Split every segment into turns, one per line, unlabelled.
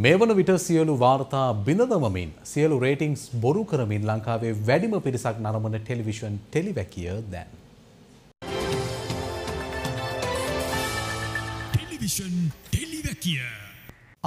මේ වන විට සියලු වාර්තා බිඳදමමින් සියලු රේටිංස් බොරු කරමින් ලංකාවේ වැඩිම පිරිසක් නරමන ටෙලිවිෂන් ටෙලිවැකිය දැන්. ටෙලිවිෂන් ටෙලිවැකිය.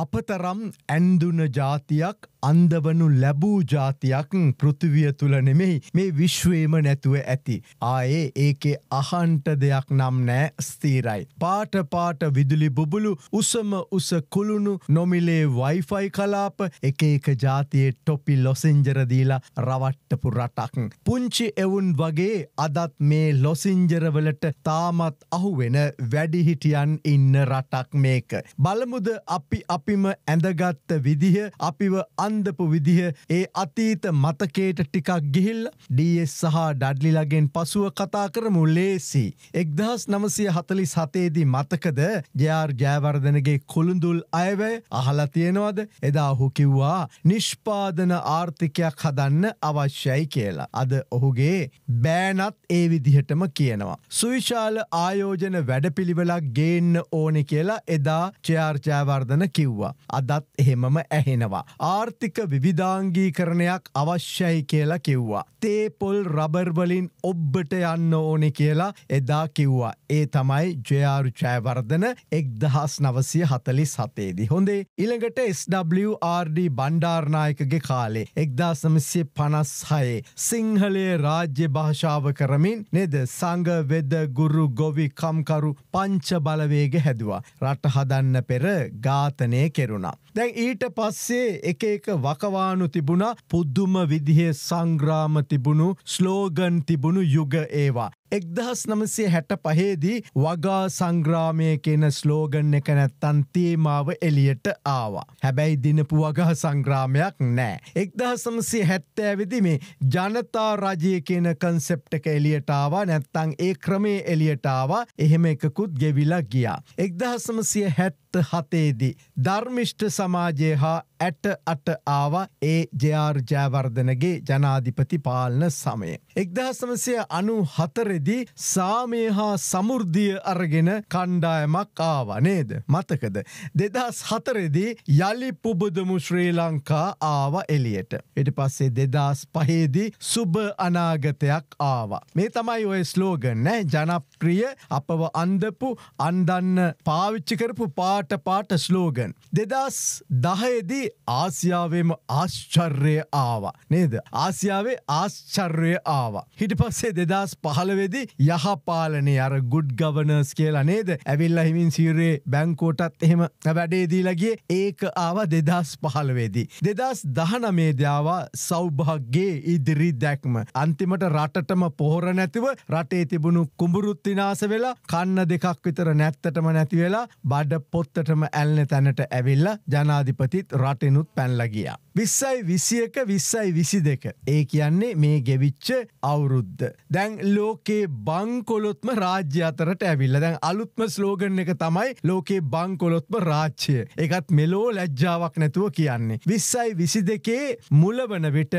අපතරම් ඇන්දුන ජාතියක් අන්දවනු ලැබූ ජාතියක් පෘතිවිය තුළ නෙමෙයි මේ විශ්වේම නැතුව ඇති. ආයේ ඒකේ අහන්ට දෙයක් නම් නෑ ස්තීරයි. පාට පාට විදුලි බුබුලු උසම උස කුළුණු නොමිලේ වයිෆයි කලාප එක එක ජාතියේ ටොපි ලොසිංජරදීලා රවට්ටපු රටක්. පුංචි එවුන් වගේ අදත් මේ ලොසිංජරවලට තාමත් අහුවෙන වැඩිහිටියන් ඉන්න රටක් මේක. බලමුද අපි අපිම ඇඳගත්ත විදිහ අපිව අන් වළන්දපු විදිහ ඒ අතීත මතකේට ටිකක් ගිහිල් ඩස් සහ ඩඩ්ලිලගෙන් පසුව කතා කරමු ලේසි. එක්දහස් නමසය හතලි සතේදී මතකද ජයාර් ජෑවර්ධනගේ කොළුඳුල් අයවැ අහලා තියෙනවද එදා ඔහු කිව්වා නිෂ්පාදන ආර්ථිකයක් හදන්න අවශ්‍යයි කියලා. අද ඔහුගේ බෑනත් ඒ විදිහටම කියනවා. සුවිශාල ආයෝජන වැඩපිළිවෙලක් ගේන්න ඕනෙ කියලා එදා චයාර්ජයවර්ධන කිව්වා. අදත් එහෙමම ඇහෙනවා. ආර්ථ ආර්ථික විවිධාංගීකරණයක් අවශ්‍යයි කියලා කිව්වා. තේ පොල් රබර්වලින් ඔබ්බට යන්න ඕනෙ කියලා එදා කිව්වා. ඒ තමයි ජයාරු ජයවර්ධන එක්දහස් නවසය හතලි සතේදි. හොඳේ ඉළඟට SWRD බණ්ඩාර්නායකගේ කාලේ එක්දාසමස්ය පනස් හයේ සිංහලයේ රාජ්‍ය භාෂාව කරමින් නෙද සංග වෙද ගුරු ගොවි කම්කරු පංච බලවේග හැදවා. රට හදන්න පෙර ඝාතනය කෙරුණා. දැන් ඊට පස්සේ එක ඒක වකවානු තිබුණා පුද්දුම විදිහේ සංග්‍රාම තිබුණු ස්ලෝගන් තිබුණු යුග ඒවා. එක්දහස් නමසේ හැට පහේදී වගා සංග්‍රාමය කියන ස්ලෝගන් එක නැත්තන් තේමාව එලියට ආවා. හැබැයි දිනපු වගා සංග්‍රාමයක් නෑ. එක්දහස් නමසේ හැත්තෑවිදි මේ ජනතා රජය කියන කන්සෙප්ට එක එලියටාව නැත්තං ඒ ක්‍රමේ එලියටාව එහෙම එකකුත් ගෙවිලා ගියා. එක්දහස් නමසය හැත්ත හතේදී. ධර්මිෂ්ට සමාජය හා ඇට අට ආවා ඒ ජයාර් ජෑවර්ධනගේ ජනාධිපති පාලන සමය. එක්දහස්සමසය අනු හතරෙදි සාමය හා සමුෘද්ධිය අරගෙන කණ්ඩායමක් ආවනේද. මතකද. දෙදස් හතරෙදි යළි පුබදමු ශ්‍රී ලංකා ආව එලියට. එට පස්සේ දෙදස් පහේදි සුභ අනාගතයක් ආවා. මේ තමයි ඔය ස්ලෝගන්න ජනප්‍රිය අපව අන්දපු අන්දන්න පාවිච්චිකරපු පාට පාට ස්ලෝගන්. දෙදස් දහයේදී ආසියාවේම ආශ්චර්ය ආවා. නේද. ආසියාවේ ආශ්චර්ය ආවා. ආවා. හිට පස්සේ දෙදස් පහළවෙදි යහපාලනේ අර ගුඩ් ගවනර්ස් කියලා නේද ඇවිල්ල හිමින් සිරේ බැංකෝටත් එහෙම වැඩේදීලගේ ඒක ආව දෙදස් පහළවේදී. දෙදස් දහනමේදාවා සෞභාගේ ඉදිරි දැක්ම. අන්තිමට රටටම පොහොර නැතිව රටේ තිබුණු කුඹුරුත් විනාස වෙලා කන්න දෙකක් විතර නැත්තටම නැතිවෙලා බඩ පොත්තටම ඇල්න තැනට ඇවිල්ල ජනාධිපතිත් රටෙනුත් පැල්ලගියා. විස්සයි විසියක විස්සයි විසි දෙක. ඒ කියන්නේ මේ ගෙවිච්ච අවුරුද්ධ. දැන් ලෝකේ බංකොලොත්ම රාජ්‍ය අතරට ඇවිල්ල දැන් අලුත්ම ස්ලෝගන් එක තමයි ලෝකේ බංකොලොත්ම රාච්චය එකත් මෙලෝ ලැජ්ජාවක් නැතුව කියන්නේ. විස්සයි විසි දෙකේ මුලවන විට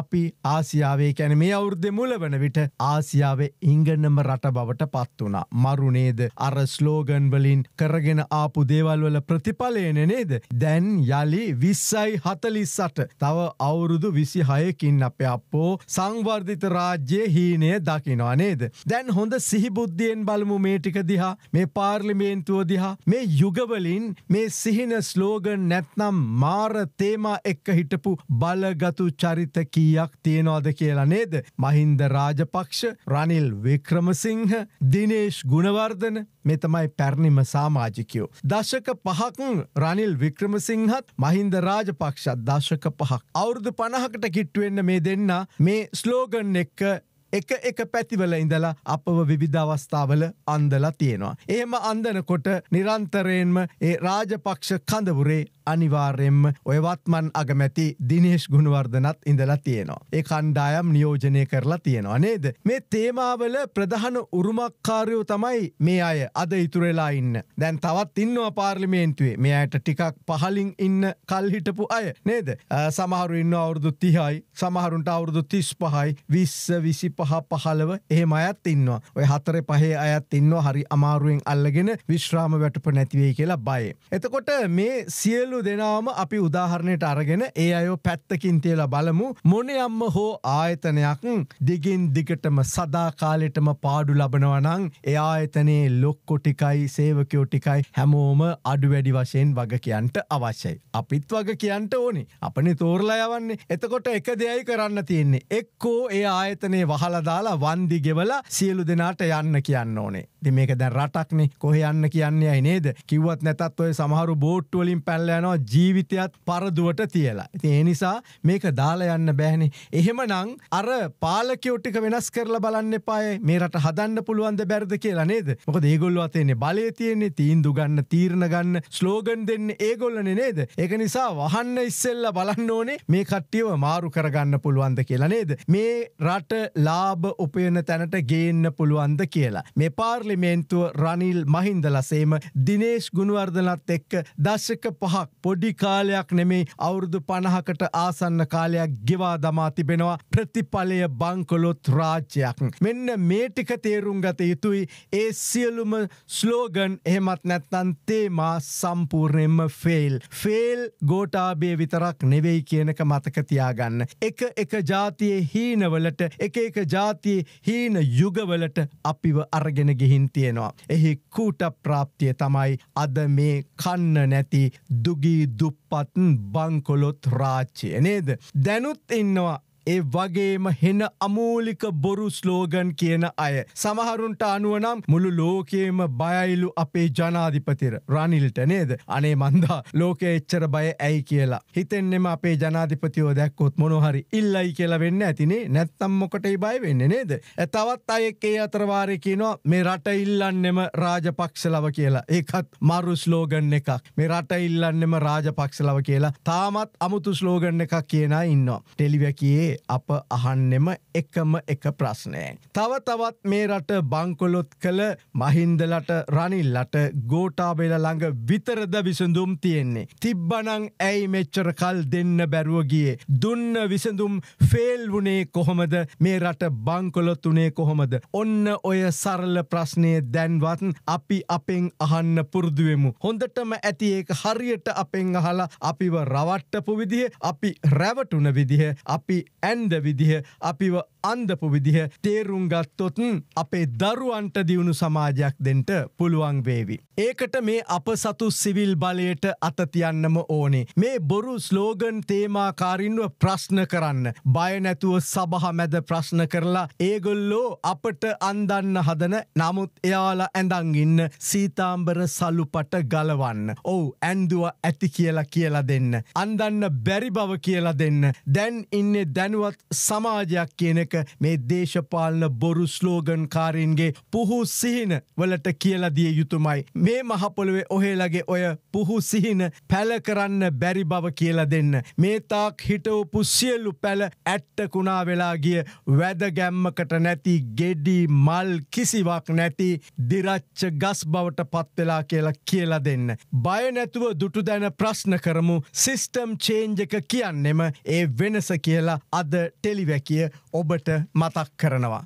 අපි ආසියාවේ කැන මේ අවුද්ධ මුලවන විට ආසියාවේ ඉංගන්නම රට බවට පත් වනා. මරුණේද අර ස්ලෝගන් වලින් කරගෙන ආපු දේවල්වල ප්‍රතිඵලයන නේද. දැන් යළි විස්සයි හතලිස්සට තව අවුරුදු විසි හයකින් අප අපෝ සංවර්ධිතර රාජ්‍යයේ හීනය දකිනවා නේද. දැන් හොඳ සිහිබුද්ධියෙන් බලමු මේ ටික දිහා මේ පාර්ලිමේන්තුව දිහා මේ යුගවලින් මේ සිහින ස්ලෝගන් නැත්නම් මාර තේමා එක්ක හිටපු බලගතු චරිත කීයක් තියෙනවාද කියලා නේද. මහින්ද රාජපක්ෂ රනිල් වික්‍රමසිංහ දිනේශ් ගුණවර්ධන මේ තමයි පැරණිම සාමාජිකයෝ. දශක පහක් රනිල් වික්‍රමසිංහත් මහින්ද රාජපක්ෂත් දශක පහක්. අවුරුදු පණහකට කිට්ටුවෙන්න මේ දෙන්න මේ ස්ලෝගන් එක්ක එක එක පැතිවල ඉඳලා අපව විවිධ අවස්ථාවල අන්දලා තියෙනවා. එහෙම අන්දනකොට නිරන්තරයෙන්ම ඒ රාජපක්ෂ කඳවුරේ අනිවාර්යෙන්ම ඔයවත්මන් අගමැති දිනේශ් ගුණවර්ධනත් ඉඳලා තියෙනවා. ඒ කණ්ඩායම් නියෝජනය කරලා තියෙනවා නේද. මේ තේමාවල ප්‍රධාන උරුමක්කාරයෝ තමයි මේ අය අද ඉතුරලා ඉන්න. දැන් තවත් ඉන්නවා පාර්ලිමේන්තුවේ මේ අයට ටිකක් පහලින් ඉන්න කල්හිටපු අය නේද. සමහරු ඉන්න අවුරුදු තිහයි සමහරුන්ට අවුරුදු තිස් පහයි විස්ස විසිප පහ පහලව එහෙම අයත් ඉන්නවා ඔය හතර පහේ අයත් ඉන්නවා හරි අමාරුවෙන් අල්ලගෙන විශ්‍රාම වැටප නැතිවේ කියලා බය. එතකොට මේ සියලු දෙනාම අපි උදාහරණයට අරගෙන ඒ අයෝ පැත්තකින් තියලා බලමු මොනයම්ම හෝ ආයතනයක් දිගින් දිගටම සදාකාලෙටම පාඩු ලබනවනං ඒ ආයතනයේ ලොක්කොටිකයි සේවකයෝ ටිකයි හැමෝම අඩු වැඩි වශයෙන් වග කියන්ට අවශ්‍යයි. අපිත් වග කියන්ට ඕනි අපනි තෝරලා යවන්නේ එතකොට එක දෙයයි කරන්න තියෙන්නේ එක්කෝ ඒ ආයතනයේ වහ අහලදාලා වන්දි ගෙවලා සියලු දෙනාට යන්න කියන්න ඕනේ. දි මේක දැ රටක්නේ කොහ යන්න කියන්නේ අයි නේද කිවත් නැතත් ඔය සමහරු බෝට්ටුවලින් පැල්ලයනවා ජීවිතයත් පරදුවට තියලා. ති එනිසා මේක දාලා යන්න බෑනේ. එහෙම නං අර පාලකයෝට්ටික වෙනස් කරලා බලන්න පාය මේ රට හදන්න පුළුවන්ද බැරද කියලා නේද මොක ඒගොල්ල අතයන්නේ බලය තියෙන්නේ තීන්දු ගන්න තීරණ ගන්න ස්ලෝගන් දෙන්න ඒගොල්ලන නේද. ඒක නිසා වහන්න ඉස්සෙල්ල බලන්න ඕනේ මේ කට්ටියව මාරු කරගන්න පුළුවන්ද කියලා නේද. මේ රට ලා ලාබ උපයන තැනට ගේන්න පුළුවන්ද කියලා. මේ පාර්ලිමේන්තුව රනිල් මහින්දලසේම දිනේශ් ගුණවර්ධනත් එක්ක දශක පහක් පොඩි කාලයක් නෙමේ අවුරුදු පණහකට ආසන්න කාලයක් ගෙවා දමා තිබෙනවා ප්‍රතිඵලය බංකොලොත් රාජ්‍යයක්. මෙන්න මේටික තේරුම් ගත යුතුයි ඒ සියලුම ස්ලෝගන් එහෙමත් නැත්තන් තේමා සම්පූර්ණයෙන්ම ෆෙල්. ෆෙල් ගෝටාබේ විතරක් නෙවෙයි කියනක මතකතියාගන්න. එක එක ජාතියේ හීනවලට එක එක ජාතියේ හීන යුගවලට අපිව අරගෙන ගිහින් තියෙනවා. එහි කූට ප්‍රාප්තිය තමයි අද මේ කන්න නැති දුගී දුප්පත් බංකොලොත් රාච්චිය නේද. දැනුත් ඉන්නවා ඒ වගේම හෙන අමූලික බොරු ස්ලෝගන් කියන අය. සමහරුන්ට අනුවනම් මුළු ලෝකයේම බයයිලු අපේ ජනාධිපතිර රනිල්ට නේද අනේ මන්දා ලෝක එච්චර බය ඇයි කියලා. හිතෙන්නෙම අපේ ජනාධිපතියෝ දැක්කොත් මොනොහරි ඉල්ලයි කියලා වෙන්න ඇතිනේ නැත්තම් මොකටයි බය වෙන්න නේද. තවත් අයෙක්කේ අතරවාරය කියනවා මේ රට ඉල්ලන්නෙම රාජපක්ෂලව කියලා ඒකත් මරු ස්ලෝගන් එකක් මේ රට ඉල්ලන්නෙම රාජපක්ෂලව කියලා තාමත් අමුතු ස්ලෝගන් එකක් කියනා ඉන්නවා. ටෙලිවැකයේ කාලේ අප අහන්නෙම එකම එක ප්‍රශ්නය. තව තවත් මේ රට බංකොලොත් කළ මහින්දලට රනිල්ලට ගෝටාබෙල ළඟ විතරද විසඳුම් තියෙන්නේ. තිබ්බනං ඇයි මෙච්චර කල් දෙන්න බැරුවගිය. දුන්න විසඳුම් ෆෙල් වුණේ කොහොමද මේ රට බංකොලොත්තුනේ කොහොමද. ඔන්න ඔය සරල ප්‍රශ්නය දැන්වත් අපි අපෙන් අහන්න පුරදුවමු. හොඳටම ඇති ඒක හරියට අපෙන් අහලා අපිව රවට්ටපු විදිහ අපි රැවටුන විදිහ අපි ඇන්ඩ විදිහ අපිව අන්දපු විදිහ තේරුම් ගත්තොතුන් අපේ දරුවන්ට දියුණු සමාජයක් දෙන්ට පුළුවන් වේවි. ඒකට මේ අප සතු සිවිල් බලයට අතතියන්නම ඕනේ. මේ බොරු ස්ලෝගන් තේමාකාරින්ව ප්‍රශ්න කරන්න. බයනැතුව සබහ මැද ප්‍රශ්න කරලා ඒගොල්ලෝ අපට අන්දන්න හදන නමුත් එයාලා ඇඳංගින්න සීතාම්බර සලුපට ගලවන්න. ඔවු ඇන්දුව ඇති කියලා කියලා දෙන්න. අන්දන්න බැරි බව කියලා දෙන්න. දැන් ඉන්නේ දැන දැනුවත් සමාජයක් කියන එක මේ දේශපාලන බොරු ස්ලෝගන්කාරීන්ගේ පුහු සිහින වලට කියලදිය යුතුමයි. මේ මහපොළුවේ ඔහේලගේ ඔය පුහු සිහින පැල කරන්න බැරි බව කියල දෙන්න. මේ තාක් හිටවපු සියල්ලු පැල ඇට්ටකුණා වෙලාගිය වැදගැම්මකට නැති ගෙඩි මල් කිසිවක් නැති දිරච්ච ගස් බවට පත්වෙලා කියලා කියලා දෙන්න. බය නැතුව දුටු දැන ප්‍රශ්න කරමු සිිස්ටම් චේන්ජක කියන්නෙම ඒ වෙනස කියලා අද අද ටෙලිවැකිය ඔබට මතක් කරනවා.